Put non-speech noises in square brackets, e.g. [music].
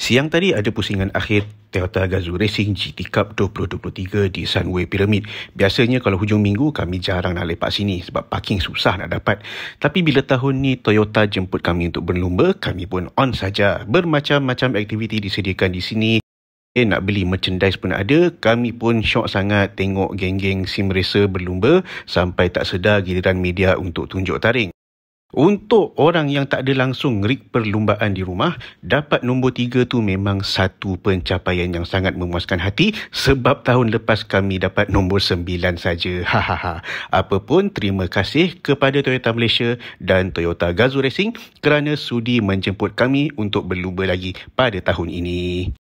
Siang tadi ada pusingan akhir Toyota Gazoo Racing GT Cup 2023 di Sunway Pyramid. Biasanya kalau hujung minggu kami jarang nak lepak sini sebab parking susah nak dapat. Tapi bila tahun ni Toyota jemput kami untuk berlumba, kami pun on saja. Bermacam-macam aktiviti disediakan di sini. Eh, nak beli merchandise pun ada. Kami pun syok sangat tengok geng-geng sim racer berlumba sampai tak sedar giliran media untuk tunjuk taring. Untuk orang yang tak ada langsung ngerik perlumbaan di rumah, dapat nombor tiga tu memang satu pencapaian yang sangat memuaskan hati sebab tahun lepas kami dapat nombor sembilan saja. [laughs] Hahaha. Apapun, terima kasih kepada Toyota Malaysia dan Toyota Gazoo Racing kerana sudi menjemput kami untuk berlumba lagi pada tahun ini.